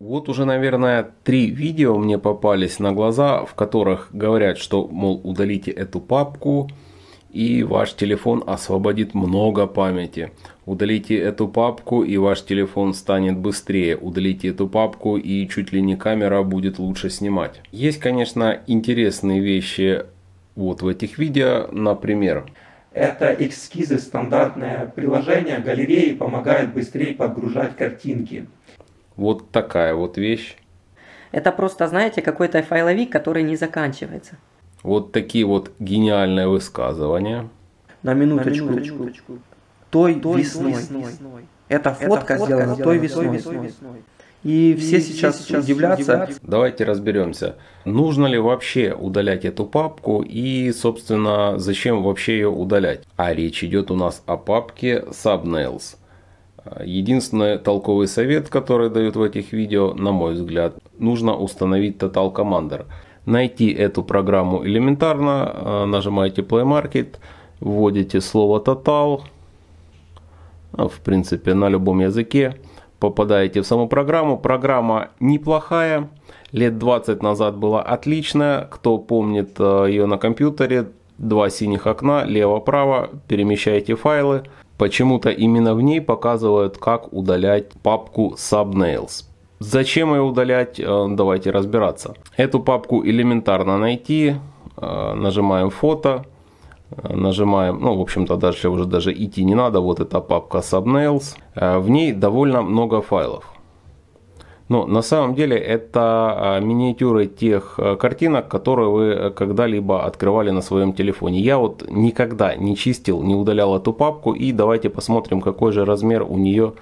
Вот уже, наверное, три видео мне попались на глаза, в которых говорят, что, мол, удалите эту папку, и ваш телефон освободит много памяти. Удалите эту папку, и ваш телефон станет быстрее. Удалите эту папку, и чуть ли не камера будет лучше снимать. Есть, конечно, интересные вещи вот в этих видео, например... Это эскизы стандартное приложение галереи помогает быстрее подгружать картинки. Вот такая вот вещь. Это просто, знаете, какой-то файловик, который не заканчивается. Вот такие вот гениальные высказывания. На минуточку. На минуточку. Той, той весной. весной. Эта фотка, фотка сделана той весной. Той весной. И, и все сейчас, сейчас удивляться. Давайте разберемся, нужно ли вообще удалять эту папку и, собственно, зачем вообще ее удалять. А речь идет у нас о папке Subnails – Единственный толковый совет, который дают в этих видео, на мой взгляд, нужно установить Total Commander. Найти эту программу элементарно, э, нажимаете Play Market, вводите слово Total, э, в принципе на любом языке, попадаете в саму программу. Программа неплохая, лет 20 назад была отличная, кто помнит э, ее на компьютере, два синих окна, лево-право, перемещаете файлы, Почему-то именно в ней показывают, как удалять папку Subnails. Зачем ее удалять, э, давайте разбираться. Эту папку элементарно найти. Э, нажимаем фото. Э, нажимаем, ну, в общем-то, дальше уже даже идти не надо. Вот эта папка Subnails. В ней довольно много файлов. Но ну, на самом деле это а, миниатюры тех а, картинок, которые вы э, когда-либо открывали на своем телефоне. Я вот никогда не чистил, не удалял эту папку. И давайте посмотрим, какой же размер у нее.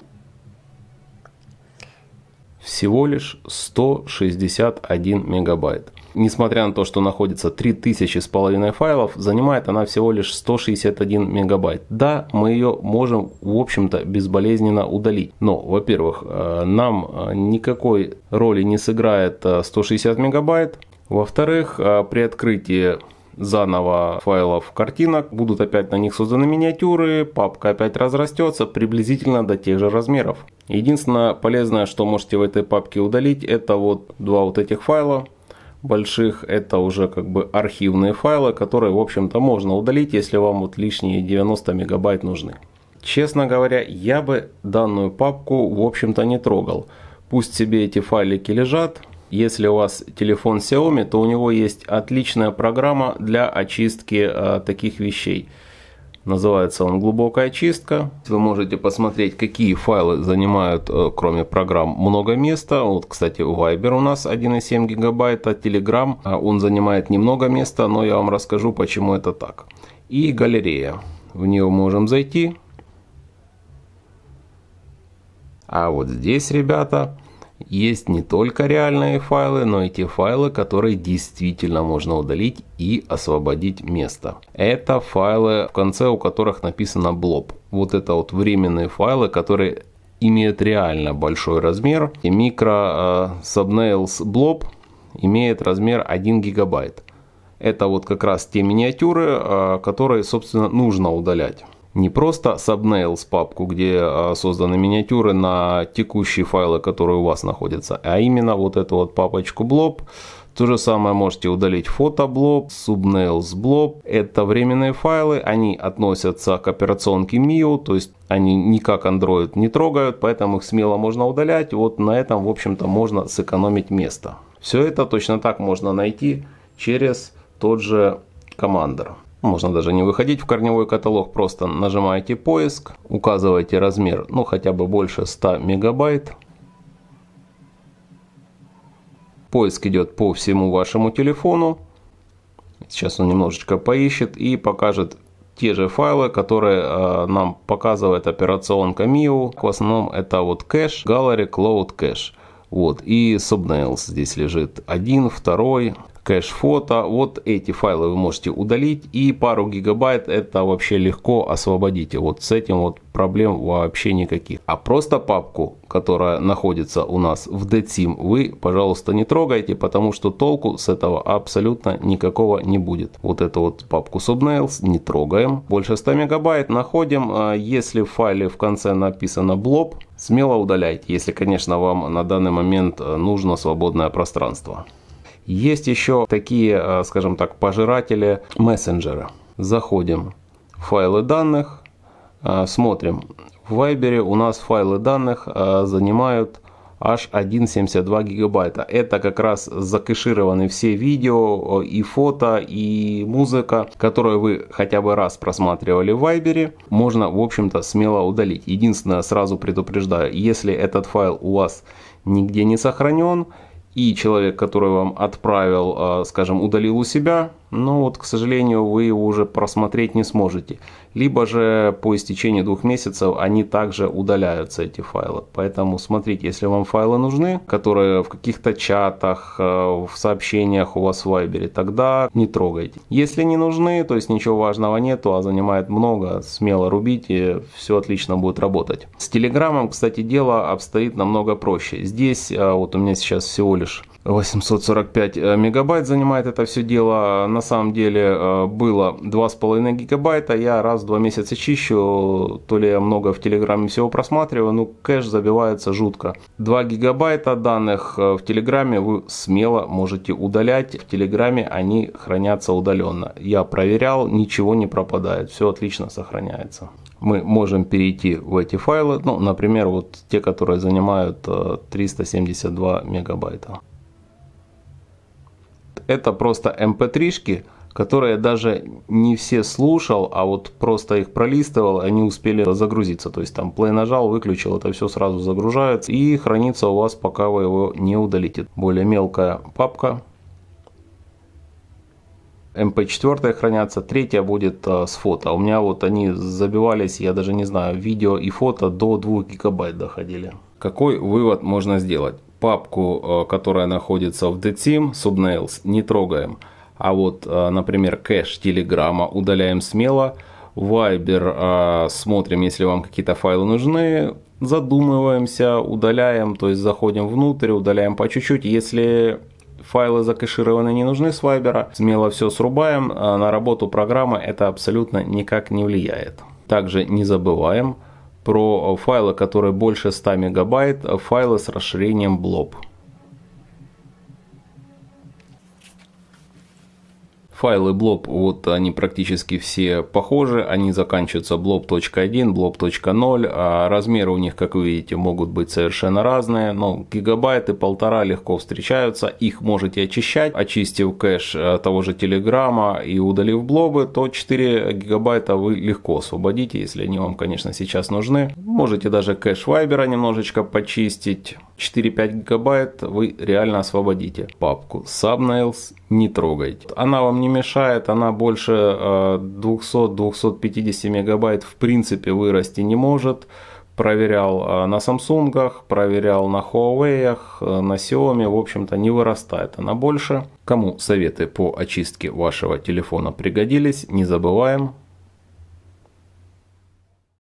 Всего лишь 161 мегабайт. Несмотря на то, что находится 3000 с половиной файлов, занимает она всего лишь 161 мегабайт. Да, мы ее можем, в общем-то, безболезненно удалить. Но, во-первых, э, нам э, никакой роли не сыграет 160 э, мегабайт. Во-вторых, при открытии заново файлов картинок, будут опять на них созданы миниатюры, папка опять разрастется приблизительно до тех же размеров. Единственное полезное, что можете в этой папке удалить, это вот два вот этих файла, больших, это уже как бы архивные файлы, которые, в общем-то, можно удалить, если вам вот лишние 90 мегабайт нужны. Честно говоря, я бы данную папку, в общем-то, не трогал. Пусть себе эти файлики лежат. Если у вас телефон Xiaomi, то у него есть отличная программа для очистки э, таких вещей – Называется он «Глубокая чистка». Вы можете посмотреть, какие файлы занимают, э, кроме программ, много места. Вот, кстати, Viber у нас 1,7 гигабайта, Telegram а он занимает немного места, но я вам расскажу, почему это так. И галерея. В нее можем зайти. А вот здесь, ребята, есть не только реальные файлы, но и те файлы, которые действительно можно удалить и освободить место. Это файлы, в конце у которых написано blob. Вот это вот временные файлы, которые имеют реально большой размер. И микро э, subnails blob имеет размер 1 гигабайт. Это вот как раз те миниатюры, э, которые, собственно, нужно удалять не просто subnails папку, где а, созданы миниатюры на текущие файлы, которые у вас находятся, а именно вот эту вот папочку blob. То же самое можете удалить фото blob, subnails blob. Это временные файлы, они относятся к операционке MIO, то есть они никак Android не трогают, поэтому их смело можно удалять. Вот на этом, в общем-то, можно сэкономить место. Все это точно так можно найти через тот же командер. Можно даже не выходить в корневой каталог, просто нажимаете поиск, указываете размер, ну хотя бы больше 100 мегабайт. Поиск идет по всему вашему телефону. Сейчас он немножечко поищет и покажет те же файлы, которые э, нам показывает операционка Miu В основном это вот кэш, Gallery, Cloud Cache. Вот, и Subnails здесь лежит. Один, второй кэш-фото. Вот эти файлы вы можете удалить. И пару гигабайт это вообще легко освободите. Вот с этим вот проблем вообще никаких. А просто папку, которая находится у нас в DTIM, вы, пожалуйста, не трогайте, потому что толку с этого абсолютно никакого не будет. Вот эту вот папку subnails не трогаем. Больше 100 мегабайт находим. А если в файле в конце написано blob, смело удаляйте, если, конечно, вам на данный момент нужно свободное пространство. Есть еще такие, э, скажем так, пожиратели мессенджера. Заходим в файлы данных, э, смотрим. В Viber у нас файлы данных э, занимают аж 1,72 гигабайта. Это как раз закэшированы все видео и фото и музыка, которые вы хотя бы раз просматривали в Viber, можно в общем-то смело удалить. Единственное, сразу предупреждаю, если этот файл у вас нигде не сохранен, и человек, который вам отправил, э, скажем, удалил у себя, но вот, к сожалению, вы его уже просмотреть не сможете. Либо же по истечении двух месяцев они также удаляются, эти файлы. Поэтому смотрите, если вам файлы нужны, которые в каких-то чатах, э, в сообщениях у вас в Viber, тогда не трогайте. Если не нужны, то есть ничего важного нету, а занимает много, смело рубите, все отлично будет работать. С Телеграмом, кстати, дело обстоит намного проще. Здесь, э, вот у меня сейчас всего лишь 845 э, мегабайт занимает это все дело на самом деле э, было 2,5 гигабайта. Я раз в два месяца чищу, то ли я много в Телеграме всего просматриваю, ну кэш забивается жутко. 2 гигабайта данных э, в Телеграме вы смело можете удалять. В Телеграме они хранятся удаленно. Я проверял, ничего не пропадает, все отлично сохраняется мы можем перейти в эти файлы, ну, например, вот те, которые занимают 372 э, мегабайта это просто mp3-шки, эм которые даже не все слушал, а вот просто их пролистывал, они успели загрузиться. То есть там play нажал, выключил, это все сразу загружается и хранится у вас, пока вы его не удалите. Более мелкая папка. MP4 эм хранятся, третья будет э, с фото. У меня вот они забивались, я даже не знаю, видео и фото до 2 гигабайт доходили. Какой вывод можно сделать? папку, э, которая находится в DTeam, Subnails, не трогаем. А вот, э, например, кэш Телеграма удаляем смело. Viber э, смотрим, если вам какие-то файлы нужны. Задумываемся, удаляем, то есть заходим внутрь, удаляем по чуть-чуть. Если файлы закэшированы не нужны с Viber, смело все срубаем. На работу программы это абсолютно никак не влияет. Также не забываем – про э, файлы, которые больше 100 мегабайт, э, файлы с расширением blob. Файлы blob, вот они практически все похожи, они заканчиваются blob.1, blob.0, а размеры у них, как вы видите, могут быть совершенно разные, но гигабайты, полтора легко встречаются, их можете очищать, очистив кэш э, того же телеграмма и удалив блобы, то 4 гигабайта вы легко освободите, если они вам, конечно, сейчас нужны. Можете даже кэш вайбера немножечко почистить, 4-5 гигабайт вы реально освободите папку. Subnails не трогайте. Она вам не мешает, она больше 200-250 э, мегабайт в принципе вырасти не может. Проверял э, на Samsung, проверял на Huawei, э, на Xiaomi, в общем-то не вырастает она больше. Кому советы по очистке вашего телефона пригодились, не забываем